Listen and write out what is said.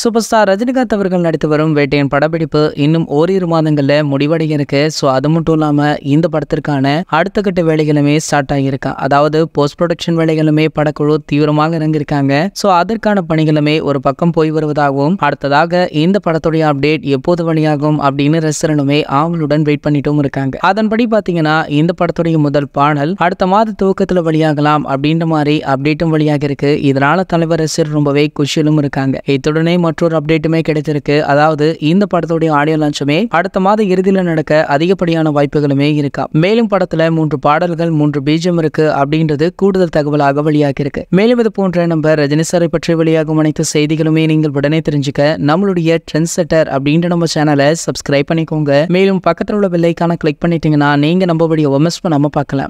super star Rajinikanth அவர்கள் நடித்து வரும் வேட்டையின் படப்பிடிப்பு இன்னும் ஓரிரு மாதங்களில் முடிவடைய இருக்கு ஸோ அது மட்டும் இல்லாமல் இந்த படத்திற்கான அடுத்த கட்ட வேலைகளுமே ஸ்டார்ட் ஆகியிருக்கா அதாவது போஸ்ட் ப்ரொடக்ஷன் வேலைகளுமே படக்குழு தீவிரமாக இறங்கியிருக்காங்க ஸோ அதற்கான பணிகளுமே ஒரு பக்கம் போய் வருவதாகவும் அடுத்ததாக இந்த படத்துடைய அப்டேட் எப்போது வழியாகும் அப்படின்னு ரசிகனுமே ஆவலுடன் வெயிட் பண்ணிட்டும் இருக்காங்க அதன்படி பார்த்தீங்கன்னா இந்த படத்துடைய முதல் பாடல் அடுத்த மாத துவக்கத்தில் வழியாகலாம் அப்படின்ற மாதிரி அப்டேட்டும் வழியாக இருக்கு இதனால தலைவர் ரசிகர் ரொம்பவே குஷியிலும் இருக்காங்க இத்துடனே மற்றொரு அப்டேட்டுமே கிடைத்திருக்கு அதாவது இந்த படத்துடைய ஆடியோ லான்ச்சுமே அடுத்த மாத இறுதியில் நடக்க அதிகப்படியான வாய்ப்புகளுமே இருக்கா மேலும் படத்துல மூன்று பாடல்கள் மூன்று பீஜம் இருக்கு அப்படின்றது கூடுதல் தகவலாக வெளியாகி இருக்கு மேலும் இது போன்ற நம்ம ரஜினி சாரை பற்றி வெளியாகும் அனைத்து செய்திகளுமே நீங்கள் உடனே தெரிஞ்சுக்க நம்மளுடைய ட்ரெண்ட் செட்டர் அப்படின்ற நம்ம சேனலை சப்ஸ்கிரைப் பண்ணிக்கோங்க மேலும் பக்கத்தில் உள்ள பெல்லைக்கான கிளிக் பண்ணிட்டீங்கன்னா நீங்க வழியை ஒமஸ் நம்ம பார்க்கலாம்